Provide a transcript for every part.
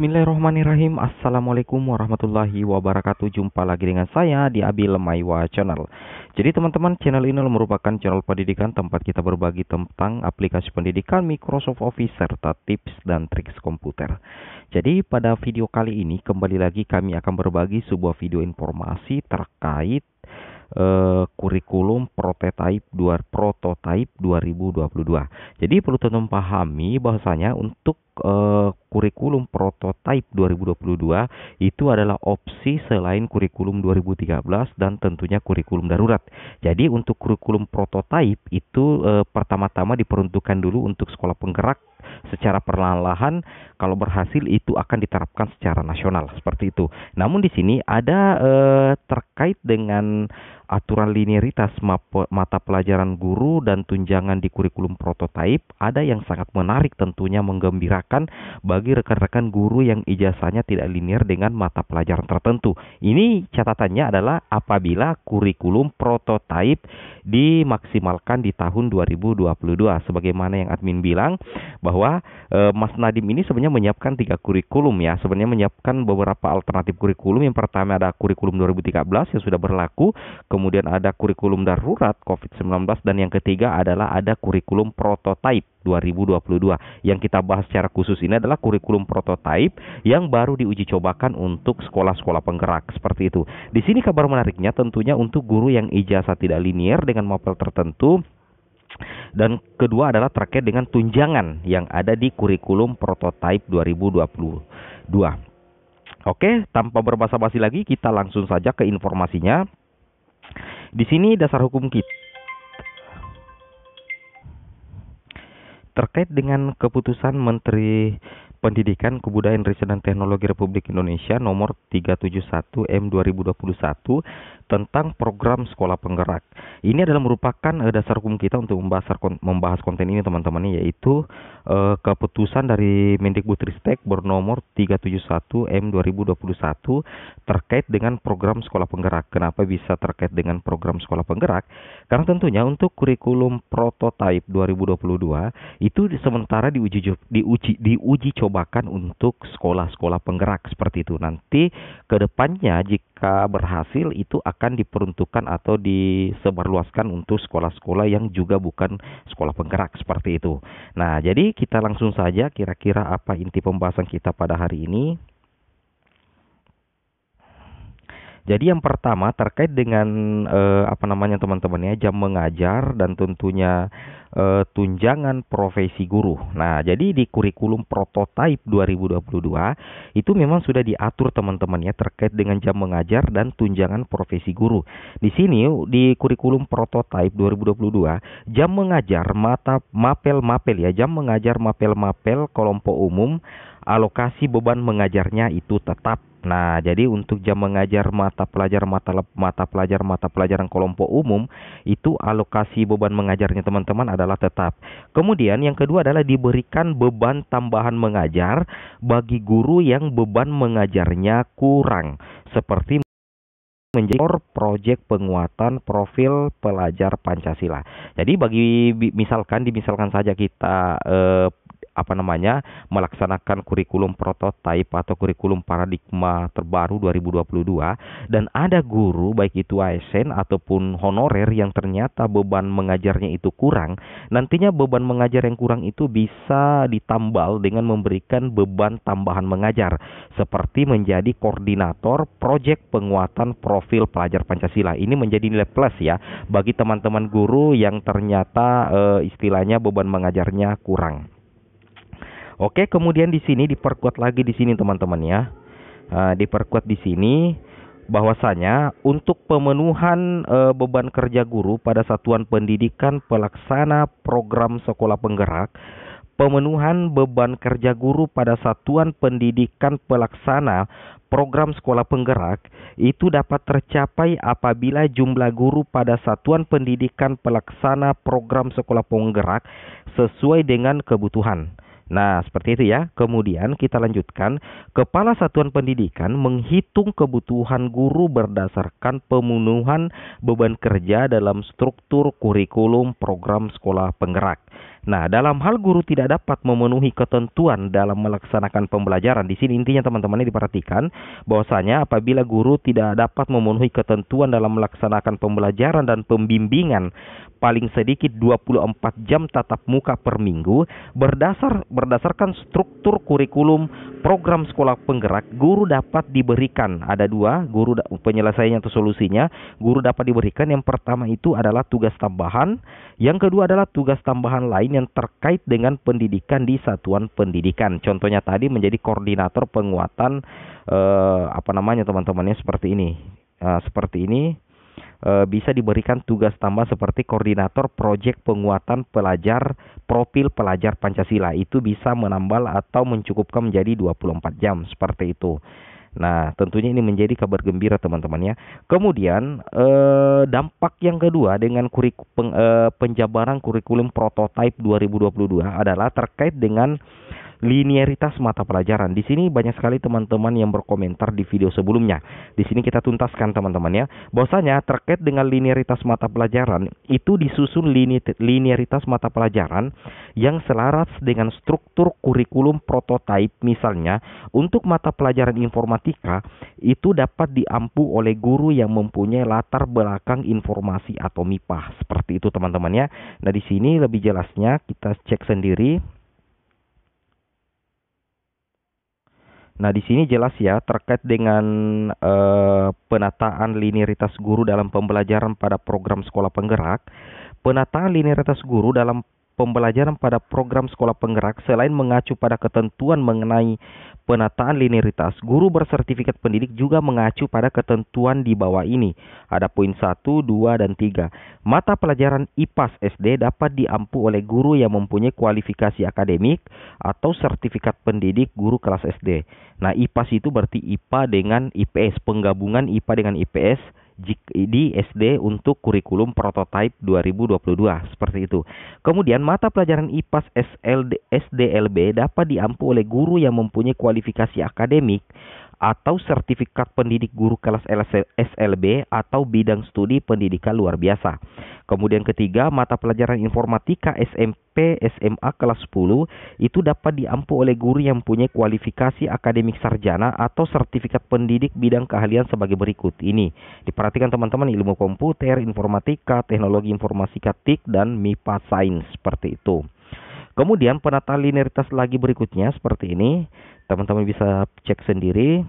Bismillahirrahmanirrahim Assalamualaikum warahmatullahi wabarakatuh Jumpa lagi dengan saya di Abi Lemaiwa Channel Jadi teman-teman channel ini merupakan channel pendidikan Tempat kita berbagi tentang aplikasi pendidikan Microsoft Office Serta tips dan trik komputer Jadi pada video kali ini kembali lagi kami akan berbagi sebuah video informasi Terkait uh, kurikulum prototype 2 prototype 2022. Jadi perlu teman pahami bahwasanya untuk uh, kurikulum prototype 2022 itu adalah opsi selain kurikulum 2013 dan tentunya kurikulum darurat. Jadi untuk kurikulum prototype itu uh, pertama-tama diperuntukkan dulu untuk sekolah penggerak secara perlahan-lahan kalau berhasil itu akan diterapkan secara nasional seperti itu. Namun di sini ada uh, terkait dengan aturan linearitas mata pelajaran guru dan tunjangan di kurikulum prototipe ada yang sangat menarik tentunya menggembirakan bagi rekan-rekan guru yang ijazahnya tidak linear dengan mata pelajaran tertentu. Ini catatannya adalah apabila kurikulum prototipe dimaksimalkan di tahun 2022 sebagaimana yang admin bilang bahwa e, Mas Nadim ini sebenarnya menyiapkan tiga kurikulum ya, sebenarnya menyiapkan beberapa alternatif kurikulum. Yang pertama ada kurikulum 2013 yang sudah berlaku, kemudian ada kurikulum darurat COVID-19 dan yang ketiga adalah ada kurikulum prototipe 2022. Yang kita bahas secara khusus ini adalah kurikulum prototipe yang baru diuji cobakan untuk sekolah-sekolah penggerak seperti itu. Di sini kabar menariknya tentunya untuk guru yang ijazah tidak linier dengan mapel tertentu dan kedua adalah terkait dengan tunjangan yang ada di kurikulum prototipe 2022. Oke, tanpa berbasa-basi lagi kita langsung saja ke informasinya. Di sini dasar hukum kita terkait dengan keputusan Menteri Pendidikan Kebudayaan Riset dan Teknologi Republik Indonesia nomor 371 M 2021 tentang program sekolah penggerak. Ini adalah merupakan eh, dasar hukum kita untuk membahas membahas konten ini teman-teman yaitu eh, keputusan dari Mendikbudristek bernomor 371 M 2021 terkait dengan program sekolah penggerak. Kenapa bisa terkait dengan program sekolah penggerak? Karena tentunya untuk kurikulum prototipe 2022 itu sementara diuji diuji diuji coba bahkan untuk sekolah-sekolah penggerak seperti itu. Nanti ke depannya jika berhasil itu akan diperuntukkan atau disebarluaskan untuk sekolah-sekolah yang juga bukan sekolah penggerak seperti itu. Nah, jadi kita langsung saja kira-kira apa inti pembahasan kita pada hari ini. Jadi yang pertama terkait dengan eh, apa namanya teman-teman ya jam mengajar dan tentunya eh, tunjangan profesi guru. Nah, jadi di kurikulum prototipe 2022 itu memang sudah diatur teman-teman ya terkait dengan jam mengajar dan tunjangan profesi guru. Di sini di kurikulum prototipe 2022 jam mengajar mata mapel-mapel ya jam mengajar mapel-mapel kelompok umum alokasi beban mengajarnya itu tetap Nah, jadi untuk jam mengajar mata pelajar mata mata pelajar mata pelajaran kelompok umum itu alokasi beban mengajarnya teman-teman adalah tetap. Kemudian yang kedua adalah diberikan beban tambahan mengajar bagi guru yang beban mengajarnya kurang seperti menjadi proyek penguatan profil pelajar Pancasila. Jadi bagi misalkan dimisalkan saja kita eh, apa namanya melaksanakan kurikulum prototipe atau kurikulum paradigma terbaru 2022 dan ada guru baik itu ASN ataupun honorer yang ternyata beban mengajarnya itu kurang, nantinya beban mengajar yang kurang itu bisa ditambal dengan memberikan beban tambahan mengajar seperti menjadi koordinator proyek penguatan profil pelajar Pancasila. Ini menjadi nilai plus ya bagi teman-teman guru yang ternyata e, istilahnya beban mengajarnya kurang. Oke, kemudian di sini diperkuat lagi di sini teman-teman ya. Uh, diperkuat di sini bahwasanya untuk pemenuhan uh, beban kerja guru pada satuan pendidikan pelaksana program sekolah penggerak, pemenuhan beban kerja guru pada satuan pendidikan pelaksana program sekolah penggerak itu dapat tercapai apabila jumlah guru pada satuan pendidikan pelaksana program sekolah penggerak sesuai dengan kebutuhan. Nah, seperti itu ya. Kemudian kita lanjutkan, kepala satuan pendidikan menghitung kebutuhan guru berdasarkan pemenuhan beban kerja dalam struktur kurikulum program sekolah penggerak. Nah, dalam hal guru tidak dapat memenuhi ketentuan dalam melaksanakan pembelajaran, di sini intinya teman-teman ini diperhatikan bahwasanya apabila guru tidak dapat memenuhi ketentuan dalam melaksanakan pembelajaran dan pembimbingan paling sedikit 24 jam tatap muka per minggu berdasar berdasarkan struktur kurikulum program sekolah penggerak guru dapat diberikan ada dua guru penyelesaiannya atau solusinya guru dapat diberikan yang pertama itu adalah tugas tambahan yang kedua adalah tugas tambahan lain lain yang terkait dengan pendidikan di satuan pendidikan. Contohnya tadi menjadi koordinator penguatan eh, apa namanya teman-temannya seperti ini. Nah, seperti ini eh, bisa diberikan tugas tambah seperti koordinator proyek penguatan pelajar profil pelajar Pancasila. Itu bisa menambal atau mencukupkan menjadi 24 jam seperti itu. Nah, tentunya ini menjadi kabar gembira teman-teman ya. Kemudian eh, dampak yang kedua dengan kurik peng, eh, penjabaran kurikulum prototipe 2022 adalah terkait dengan linearitas mata pelajaran. Di sini banyak sekali teman-teman yang berkomentar di video sebelumnya. Di sini kita tuntaskan teman-teman ya. Bahwasanya terkait dengan linearitas mata pelajaran itu disusun linearitas mata pelajaran yang selaras dengan struktur kurikulum prototipe misalnya untuk mata pelajaran informatika itu dapat diampu oleh guru yang mempunyai latar belakang informasi atau MIPA. Seperti itu teman-teman ya. Nah, di sini lebih jelasnya kita cek sendiri Nah, di sini jelas ya terkait dengan eh, penataan linearitas guru dalam pembelajaran pada program sekolah penggerak. Penataan linearitas guru dalam pembelajaran pada program sekolah penggerak selain mengacu pada ketentuan mengenai penataan linearitas, guru bersertifikat pendidik juga mengacu pada ketentuan di bawah ini. Ada poin 1, 2, dan 3. Mata pelajaran IPAS SD dapat diampu oleh guru yang mempunyai kualifikasi akademik atau sertifikat pendidik guru kelas SD. Nah, IPAS itu berarti IPA dengan IPS, penggabungan IPA dengan IPS di SD untuk kurikulum prototipe 2022 seperti itu. Kemudian mata pelajaran IPAS SLD, SDLB dapat diampu oleh guru yang mempunyai kualifikasi akademik atau sertifikat pendidik guru kelas SLB e, atau bidang studi pendidikan luar biasa. Kemudian ketiga, mata pelajaran informatika SMP SMA kelas 10 itu dapat diampu oleh guru yang punya kualifikasi akademik sarjana atau sertifikat pendidik bidang keahlian sebagai berikut. Ini diperhatikan teman-teman ilmu komputer, informatika, teknologi informasi TIK dan MIPA Sains seperti itu. Kemudian penata linearitas lagi berikutnya seperti ini. Teman-teman bisa cek sendiri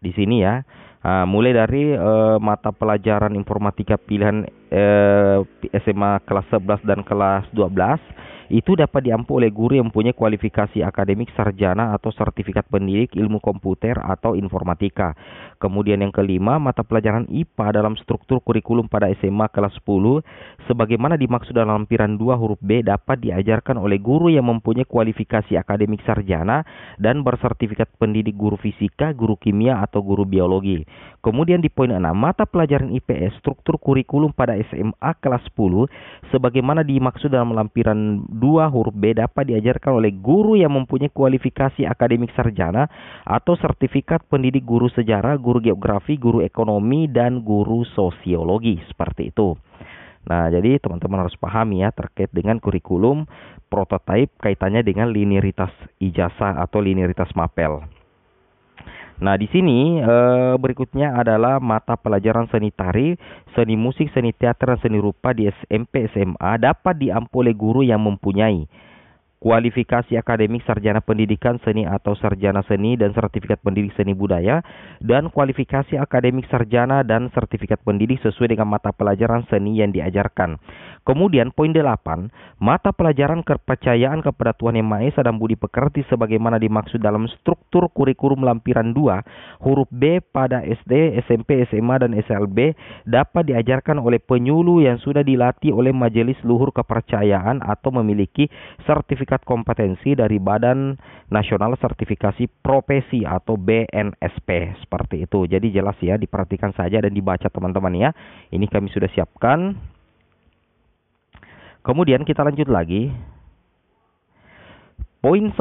di sini ya. Nah, mulai dari eh, mata pelajaran informatika pilihan eh, SMA kelas 11 dan kelas 12 itu dapat diampu oleh guru yang mempunyai kualifikasi akademik sarjana atau sertifikat pendidik ilmu komputer atau informatika. Kemudian yang kelima, mata pelajaran IPA dalam struktur kurikulum pada SMA kelas 10 sebagaimana dimaksud dalam lampiran 2 huruf B dapat diajarkan oleh guru yang mempunyai kualifikasi akademik sarjana dan bersertifikat pendidik guru fisika, guru kimia atau guru biologi. Kemudian di poin 6, mata pelajaran IPS struktur kurikulum pada SMA kelas 10 sebagaimana dimaksud dalam lampiran dua huruf B dapat diajarkan oleh guru yang mempunyai kualifikasi akademik sarjana atau sertifikat pendidik guru sejarah, guru geografi, guru ekonomi, dan guru sosiologi. Seperti itu. Nah, jadi teman-teman harus pahami ya terkait dengan kurikulum prototipe kaitannya dengan linearitas ijazah atau linearitas mapel. Nah, di sini e, berikutnya adalah mata pelajaran seni tari, seni musik, seni teater, dan seni rupa di SMP SMA dapat diampu oleh guru yang mempunyai kualifikasi akademik sarjana pendidikan seni atau sarjana seni dan sertifikat pendidik seni budaya dan kualifikasi akademik sarjana dan sertifikat pendidik sesuai dengan mata pelajaran seni yang diajarkan. Kemudian poin delapan, mata pelajaran kepercayaan kepada Tuhan Yang Maha Esa dan budi pekerti sebagaimana dimaksud dalam struktur kurikulum lampiran 2 huruf B pada SD, SMP, SMA dan SLB dapat diajarkan oleh penyuluh yang sudah dilatih oleh Majelis Luhur Kepercayaan atau memiliki sertifikat kompetensi dari Badan Nasional Sertifikasi Profesi atau BNSP seperti itu. Jadi jelas ya diperhatikan saja dan dibaca teman-teman ya. Ini kami sudah siapkan Kemudian kita lanjut lagi Poin 9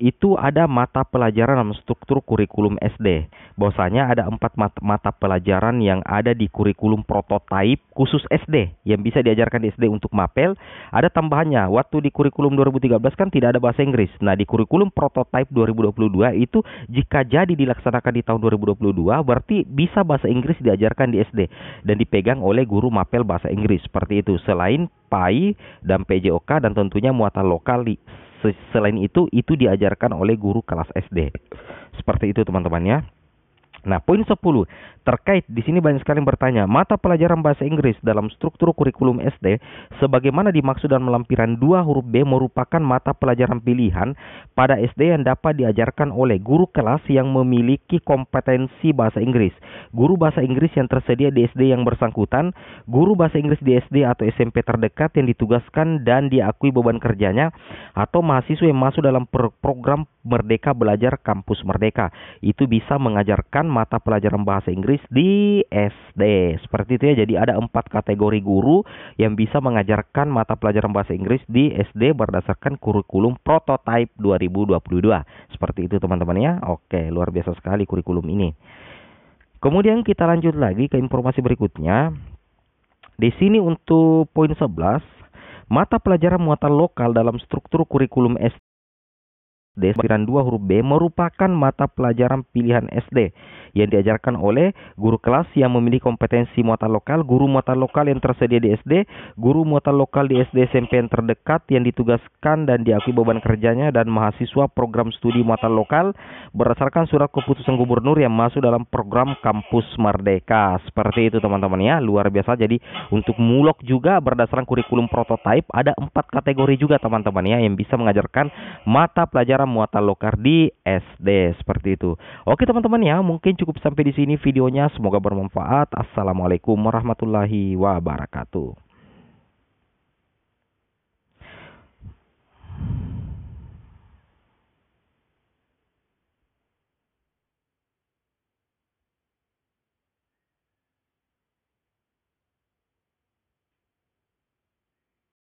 itu ada mata pelajaran dalam struktur kurikulum SD. Bahwasanya ada empat mata, pelajaran yang ada di kurikulum prototipe khusus SD yang bisa diajarkan di SD untuk mapel. Ada tambahannya, waktu di kurikulum 2013 kan tidak ada bahasa Inggris. Nah, di kurikulum prototipe 2022 itu jika jadi dilaksanakan di tahun 2022 berarti bisa bahasa Inggris diajarkan di SD dan dipegang oleh guru mapel bahasa Inggris seperti itu. Selain PAI dan PJOK dan tentunya muatan lokal Selain itu, itu diajarkan oleh guru kelas SD. Seperti itu teman-teman ya. Nah, poin 10 terkait di sini banyak sekali yang bertanya, mata pelajaran bahasa Inggris dalam struktur kurikulum SD sebagaimana dimaksud dan melampiran dua huruf B merupakan mata pelajaran pilihan pada SD yang dapat diajarkan oleh guru kelas yang memiliki kompetensi bahasa Inggris, guru bahasa Inggris yang tersedia di SD yang bersangkutan, guru bahasa Inggris di SD atau SMP terdekat yang ditugaskan dan diakui beban kerjanya atau mahasiswa yang masuk dalam program Merdeka Belajar Kampus Merdeka. Itu bisa mengajarkan mata pelajaran bahasa Inggris di SD. Seperti itu ya. Jadi ada empat kategori guru yang bisa mengajarkan mata pelajaran bahasa Inggris di SD berdasarkan kurikulum prototype 2022. Seperti itu teman-teman ya. Oke, luar biasa sekali kurikulum ini. Kemudian kita lanjut lagi ke informasi berikutnya. Di sini untuk poin 11, mata pelajaran muatan lokal dalam struktur kurikulum SD. SD sembilan dua huruf B merupakan mata pelajaran pilihan SD yang diajarkan oleh guru kelas yang memiliki kompetensi muatan lokal, guru muatan lokal yang tersedia di SD, guru muatan lokal di SD SMP yang terdekat yang ditugaskan dan diakui beban kerjanya dan mahasiswa program studi muatan lokal berdasarkan surat keputusan gubernur yang masuk dalam program kampus merdeka. Seperti itu teman-teman ya, luar biasa. Jadi untuk mulok juga berdasarkan kurikulum prototipe ada empat kategori juga teman-teman ya yang bisa mengajarkan mata pelajaran Muatan di SD seperti itu. Oke teman-teman ya, mungkin cukup sampai di sini videonya. Semoga bermanfaat. Assalamualaikum warahmatullahi wabarakatuh.